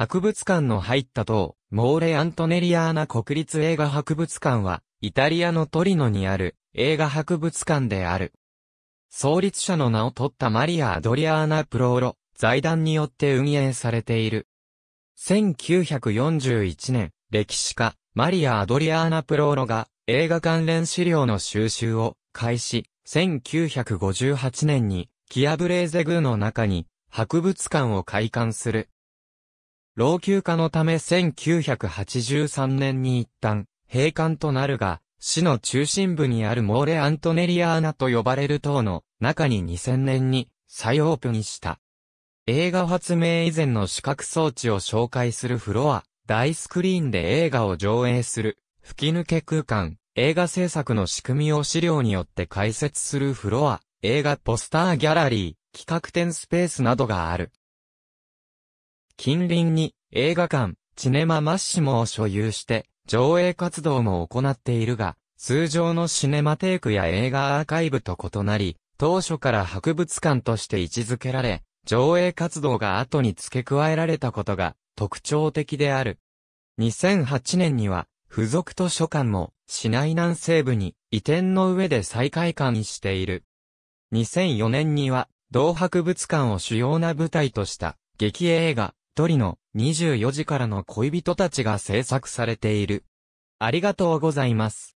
博物館の入った塔、モーレ・アントネリアーナ国立映画博物館は、イタリアのトリノにある映画博物館である。創立者の名を取ったマリア・アドリアーナ・プローロ、財団によって運営されている。1941年、歴史家、マリア・アドリアーナ・プローロが映画関連資料の収集を開始、1958年にキアブレーゼ宮の中に博物館を開館する。老朽化のため1983年に一旦閉館となるが、市の中心部にあるモーレ・アントネリアーナと呼ばれる塔の中に2000年に再オープンした。映画発明以前の視覚装置を紹介するフロア、大スクリーンで映画を上映する、吹き抜け空間、映画制作の仕組みを資料によって解説するフロア、映画ポスターギャラリー、企画展スペースなどがある。近隣に映画館、チネママッシモを所有して、上映活動も行っているが、通常のシネマテークや映画アーカイブと異なり、当初から博物館として位置づけられ、上映活動が後に付け加えられたことが特徴的である。2008年には、付属図書館も、市内南西部に移転の上で再開館している。2004年には、同博物館を主要な舞台とした、劇映画、一人の24時からの恋人たちが制作されている。ありがとうございます。